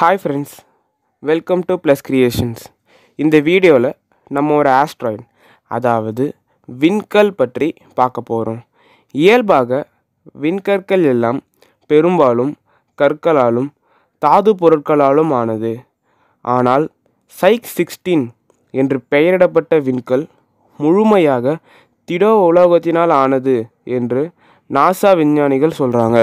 hi friends welcome to plus creations இந்த வீடியோவில் நம்ம ஒரு ஆஸ்ட்ராய்ட் அதாவது விண்கல் பற்றி பார்க்க போகிறோம் இயல்பாக விண்கற்கள் எல்லாம் பெரும்பாலும் கற்களாலும் தாது பொருட்களாலும் ஆனது ஆனால் சைக் சிக்ஸ்டீன் என்று பெயரிடப்பட்ட விண்கல் முழுமையாக திடோ உலோகத்தினால் ஆனது என்று நாசா விஞ்ஞானிகள் சொல்கிறாங்க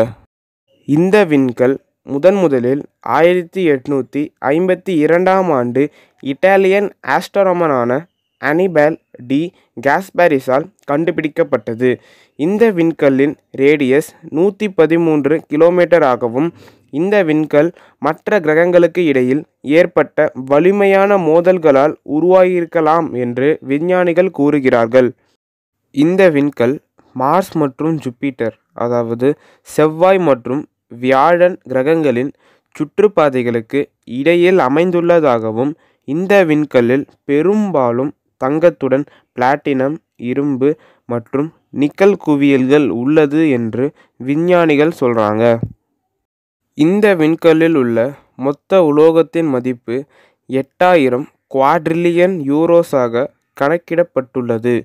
இந்த விண்கல் முதன் முதலில் ஆயிரத்தி எட்நூற்றி ஐம்பத்தி இரண்டாம் ஆண்டு இட்டாலியன் ஆஸ்ட்ரோனமரான அனிபேல் டி கேஸ்பாரிஸால் கண்டுபிடிக்கப்பட்டது இந்த விண்கல்லின் ரேடியஸ் நூற்றி பதிமூன்று கிலோமீட்டர் ஆகவும் இந்த விண்கல் மற்ற கிரகங்களுக்கு இடையில் ஏற்பட்ட வலிமையான மோதல்களால் உருவாகியிருக்கலாம் என்று விஞ்ஞானிகள் கூறுகிறார்கள் இந்த விண்கல் மார்ஸ் மற்றும் ஜூபிட்டர் அதாவது செவ்வாய் மற்றும் வியாழன் கிரகங்களின் சுற்றுப்பாதைகளுக்கு இடையில் அமைந்துள்ளதாகவும் இந்த விண்கல்லில் பெரும்பாலும் தங்கத்துடன் பிளாட்டினம் இரும்பு மற்றும் நிக்கல் குவியல்கள் உள்ளது என்று விஞ்ஞானிகள் சொல்கிறாங்க இந்த விண்கல்லில் உள்ள மொத்த உலோகத்தின் மதிப்பு எட்டாயிரம் குவாட்ரில்லியன் யூரோஸாக கணக்கிடப்பட்டுள்ளது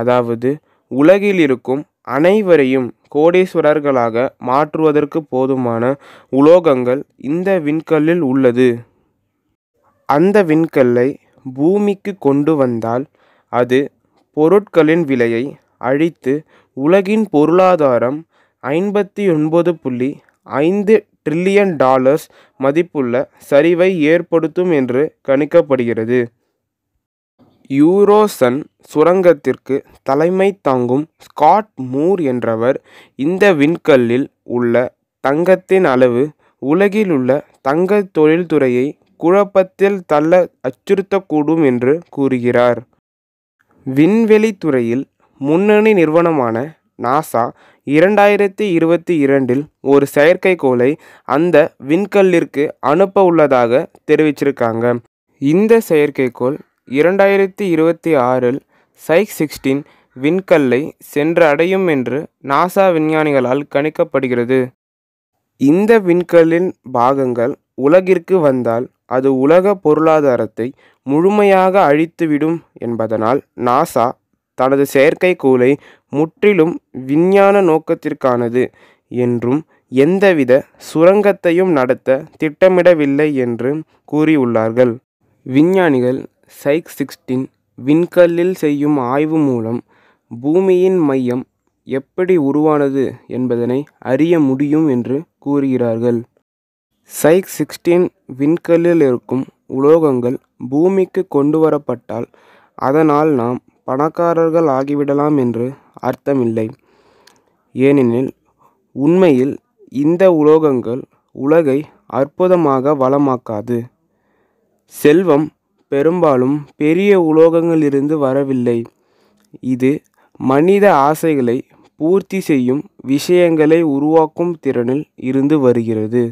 அதாவது உலகில் இருக்கும் அனைவரையும் கோடீஸ்வரர்களாக மாற்றுவதற்கு போதுமான உலோகங்கள் இந்த விண்கல்லில் உள்ளது அந்த விண்கல்லை பூமிக்கு கொண்டு வந்தால் அது பொருட்களின் விலையை அழித்து உலகின் பொருளாதாரம் ஐம்பத்தி ஒன்பது புள்ளி ஐந்து ட்ரில்லியன் டாலர்ஸ் மதிப்புள்ள சரிவை ஏற்படுத்தும் என்று கணிக்கப்படுகிறது யூரோசன் சுரங்கத்திற்கு தலைமை தாங்கும் ஸ்காட் மூர் என்றவர் இந்த விண்கல்லில் உள்ள தங்கத்தின் அளவு உலகில் உள்ள தங்க தொழில்துறையை குழப்பத்தில் தள்ள அச்சுறுத்தக்கூடும் என்று கூறுகிறார் விண்வெளித்துறையில் முன்னணி நிறுவனமான நாசா இரண்டாயிரத்தி இருபத்தி இரண்டில் ஒரு செயற்கைக்கோளை அந்த விண்கல்லிற்கு அனுப்ப உள்ளதாக தெரிவிச்சிருக்காங்க இந்த செயற்கைக்கோள் இரண்டாயிரத்தி இருபத்தி ஆறில் சைக் சிக்ஸ்டீன் விண்கல்லை சென்றடையும் என்று நாசா விஞ்ஞானிகளால் கணிக்கப்படுகிறது இந்த விண்கல்லின் பாகங்கள் உலகிற்கு வந்தால் அது உலக பொருளாதாரத்தை முழுமையாக அழித்துவிடும் என்பதனால் நாசா தனது செயற்கைக்கோளை முற்றிலும் விஞ்ஞான நோக்கத்திற்கானது என்றும் எந்தவித சுரங்கத்தையும் நடத்த திட்டமிடவில்லை என்றும் கூறியுள்ளார்கள் விஞ்ஞானிகள் சைக் சிக்ஸ்டீன் விண்கல்லில் செய்யும் ஆய்வு மூலம் பூமியின் மையம் எப்படி உருவானது என்பதனை அறிய முடியும் என்று கூறுகிறார்கள் சைக் சிக்ஸ்டீன் விண்கல்லில் இருக்கும் உலோகங்கள் பூமிக்கு கொண்டு வரப்பட்டால் அதனால் நாம் பணக்காரர்கள் ஆகிவிடலாம் என்று அர்த்தமில்லை ஏனெனில் உண்மையில் இந்த உலோகங்கள் உலகை அற்புதமாக வளமாக்காது செல்வம் பெரும்பாலும் பெரிய உலோகங்களிலிருந்து வரவில்லை இது மனித ஆசைகளை பூர்த்தி செய்யும் விஷயங்களை உருவாக்கும் திறனில் இருந்து வருகிறது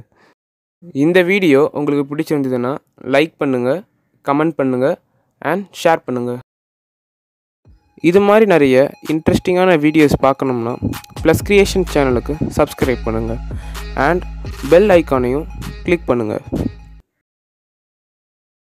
இந்த வீடியோ உங்களுக்கு பிடிச்சிருந்ததுன்னா லைக் பண்ணுங்கள் கமெண்ட் பண்ணுங்கள் அண்ட் ஷேர் பண்ணுங்கள் இது மாதிரி நிறைய இன்ட்ரெஸ்டிங்கான வீடியோஸ் பார்க்கணும்னா ப்ளஸ் க்ரியேஷன் சேனலுக்கு சப்ஸ்கிரைப் பண்ணுங்கள் அண்ட் பெல் ஐக்கானையும் கிளிக் பண்ணுங்கள்